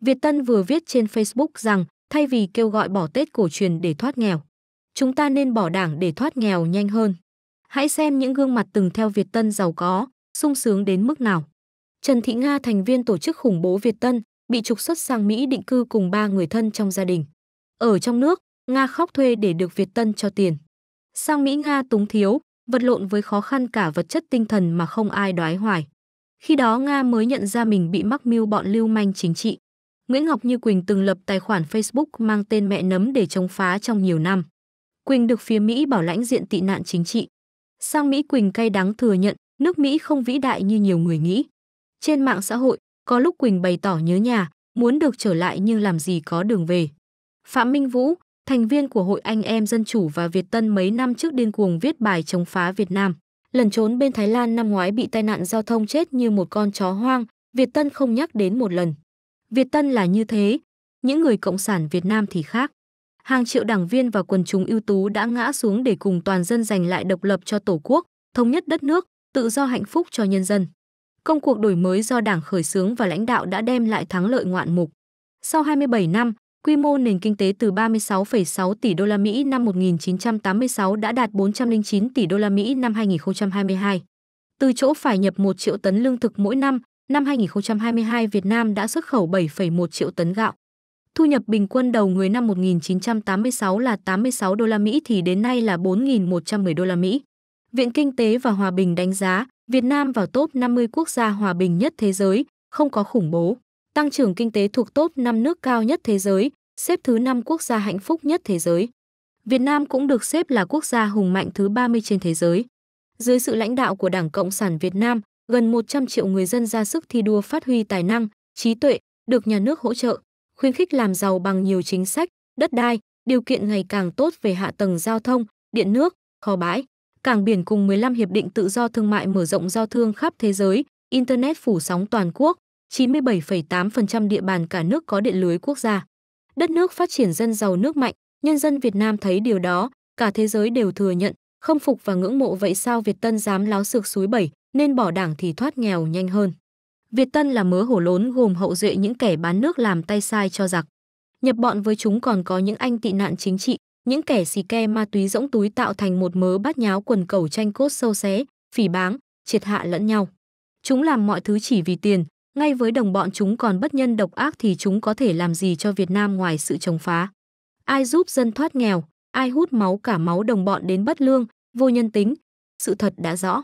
Việt Tân vừa viết trên Facebook rằng thay vì kêu gọi bỏ Tết cổ truyền để thoát nghèo, chúng ta nên bỏ đảng để thoát nghèo nhanh hơn. Hãy xem những gương mặt từng theo Việt Tân giàu có, sung sướng đến mức nào. Trần Thị Nga thành viên tổ chức khủng bố Việt Tân bị trục xuất sang Mỹ định cư cùng ba người thân trong gia đình. Ở trong nước, Nga khóc thuê để được Việt Tân cho tiền. Sang Mỹ Nga túng thiếu, vật lộn với khó khăn cả vật chất tinh thần mà không ai đoái hoài. Khi đó Nga mới nhận ra mình bị mắc mưu bọn lưu manh chính trị. Nguyễn Ngọc Như Quỳnh từng lập tài khoản Facebook mang tên mẹ nấm để chống phá trong nhiều năm. Quỳnh được phía Mỹ bảo lãnh diện tị nạn chính trị. Sang Mỹ Quỳnh cay đắng thừa nhận, nước Mỹ không vĩ đại như nhiều người nghĩ. Trên mạng xã hội, có lúc Quỳnh bày tỏ nhớ nhà, muốn được trở lại nhưng làm gì có đường về. Phạm Minh Vũ, thành viên của Hội Anh Em Dân Chủ và Việt Tân mấy năm trước điên cuồng viết bài chống phá Việt Nam. Lần trốn bên Thái Lan năm ngoái bị tai nạn giao thông chết như một con chó hoang, Việt Tân không nhắc đến một lần. Việt Tân là như thế, những người cộng sản Việt Nam thì khác. Hàng triệu đảng viên và quần chúng ưu tú đã ngã xuống để cùng toàn dân giành lại độc lập cho Tổ quốc, thống nhất đất nước, tự do hạnh phúc cho nhân dân. Công cuộc đổi mới do Đảng khởi xướng và lãnh đạo đã đem lại thắng lợi ngoạn mục. Sau 27 năm, quy mô nền kinh tế từ 36,6 tỷ đô la Mỹ năm 1986 đã đạt 409 tỷ đô la Mỹ năm 2022. Từ chỗ phải nhập 1 triệu tấn lương thực mỗi năm, năm 2022 Việt Nam đã xuất khẩu 7,1 triệu tấn gạo. Thu nhập bình quân đầu người năm 1986 là 86 đô la Mỹ thì đến nay là 4.110 đô la Mỹ. Viện Kinh tế và Hòa bình đánh giá Việt Nam vào top 50 quốc gia hòa bình nhất thế giới, không có khủng bố. Tăng trưởng kinh tế thuộc top 5 nước cao nhất thế giới, xếp thứ 5 quốc gia hạnh phúc nhất thế giới. Việt Nam cũng được xếp là quốc gia hùng mạnh thứ 30 trên thế giới. Dưới sự lãnh đạo của Đảng Cộng sản Việt Nam, gần 100 triệu người dân ra sức thi đua phát huy tài năng, trí tuệ, được nhà nước hỗ trợ, khuyến khích làm giàu bằng nhiều chính sách, đất đai, điều kiện ngày càng tốt về hạ tầng giao thông, điện nước, kho bãi, cảng biển cùng 15 hiệp định tự do thương mại mở rộng giao thương khắp thế giới, internet phủ sóng toàn quốc, 97,8% địa bàn cả nước có điện lưới quốc gia. Đất nước phát triển dân giàu nước mạnh, nhân dân Việt Nam thấy điều đó, cả thế giới đều thừa nhận, không phục và ngưỡng mộ vậy sao Việt Tân dám láo sược suối bảy, nên bỏ đảng thì thoát nghèo nhanh hơn. Việt Tân là mớ hổ lốn gồm hậu duệ những kẻ bán nước làm tay sai cho giặc. Nhập bọn với chúng còn có những anh tị nạn chính trị, những kẻ xì ke ma túy rỗng túi tạo thành một mớ bát nháo quần cầu tranh cốt sâu xé, phỉ báng, triệt hạ lẫn nhau. Chúng làm mọi thứ chỉ vì tiền, ngay với đồng bọn chúng còn bất nhân độc ác thì chúng có thể làm gì cho Việt Nam ngoài sự chống phá. Ai giúp dân thoát nghèo, ai hút máu cả máu đồng bọn đến bất lương, vô nhân tính, sự thật đã rõ.